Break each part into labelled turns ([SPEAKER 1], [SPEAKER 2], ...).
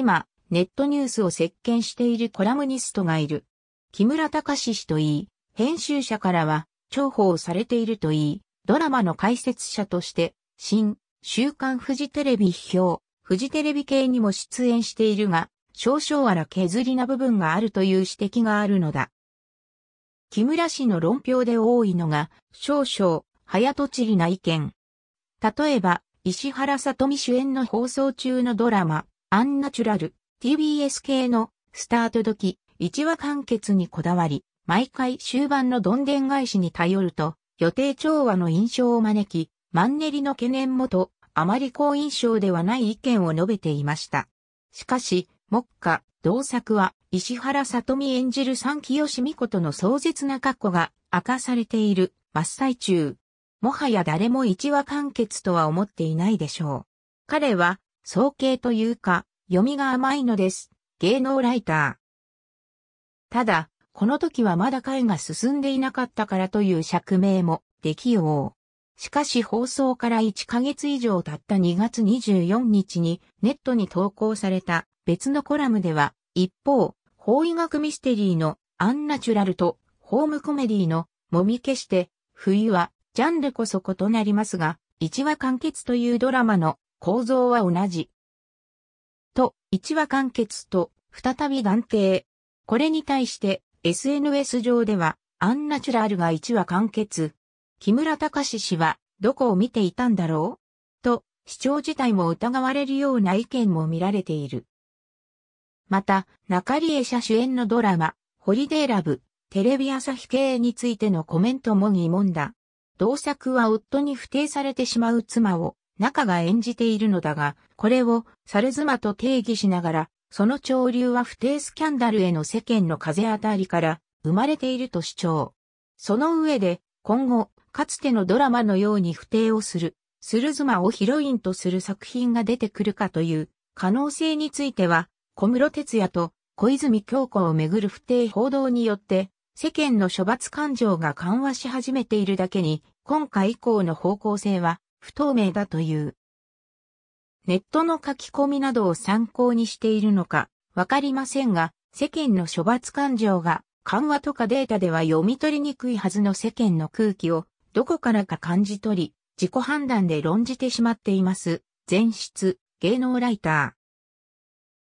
[SPEAKER 1] 今、ネットニュースを席巻しているコラムニストがいる。木村隆氏といい、編集者からは、重宝されているといい、ドラマの解説者として、新、週刊フジテレビ表、フジテレビ系にも出演しているが、少々荒削りな部分があるという指摘があるのだ。木村氏の論評で多いのが、少々、早とちりな意見。例えば、石原さとみ主演の放送中のドラマ、アンナチュラル、TBS 系のスタート時、1話完結にこだわり、毎回終盤のどんでん返しに頼ると、予定調和の印象を招き、マンネリの懸念もと、あまり好印象ではない意見を述べていました。しかし、目下、同作は、石原さとみ演じる三木吉美子との壮絶な過去が明かされている真っ最中。もはや誰も一話完結とは思っていないでしょう。彼は早計というか、読みが甘いのです。芸能ライター。ただ、この時はまだ会が進んでいなかったからという釈明もできよう。しかし放送から1ヶ月以上経った2月24日にネットに投稿された別のコラムでは、一方、法医学ミステリーのアンナチュラルとホームコメディのもみ消して、冬はジャンルこそ異なりますが、1話完結というドラマの構造は同じ。と、一話完結と、再び眼底。これに対して、SNS 上では、アンナチュラルが1話完結。木村隆氏は、どこを見ていたんだろうと、視聴自体も疑われるような意見も見られている。また、中里江社主演のドラマ、ホリデーラブ、テレビ朝日系についてのコメントも疑問だ。同作は夫に不定されてしまう妻を、中が演じているのだが、これをサルズマと定義しながら、その潮流は不定スキャンダルへの世間の風当たりから生まれていると主張。その上で、今後、かつてのドラマのように不定をする、スルズマをヒロインとする作品が出てくるかという可能性については、小室哲也と小泉京子をめぐる不定報道によって、世間の処罰感情が緩和し始めているだけに、今回以降の方向性は不透明だという。ネットの書き込みなどを参考にしているのか、わかりませんが、世間の処罰感情が緩和とかデータでは読み取りにくいはずの世間の空気をどこからか感じ取り、自己判断で論じてしまっています。前室、芸能ライター。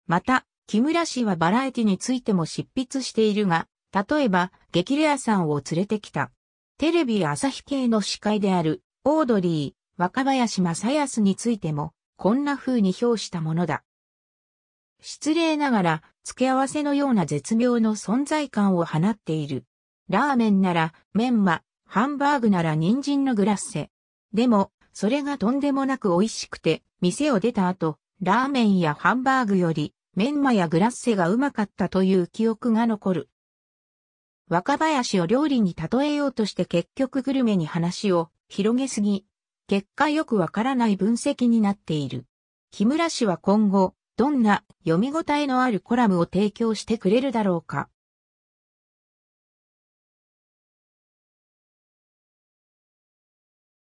[SPEAKER 1] また、木村氏はバラエティについても執筆しているが、例えば、激レアさんを連れてきた。テレビ朝日系の司会である、オードリー、若林正康についても、こんな風に評したものだ。失礼ながら、付け合わせのような絶妙の存在感を放っている。ラーメンなら、メンマ、ハンバーグなら人参のグラッセ。でも、それがとんでもなく美味しくて、店を出た後、ラーメンやハンバーグより、メンマやグラッセがうまかったという記憶が残る。若林を料理に例えようとして結局グルメに話を広げすぎ、結果よくわからない分析になっている。木村氏は今後、どんな読み応えのあるコラムを提供してくれるだろうか。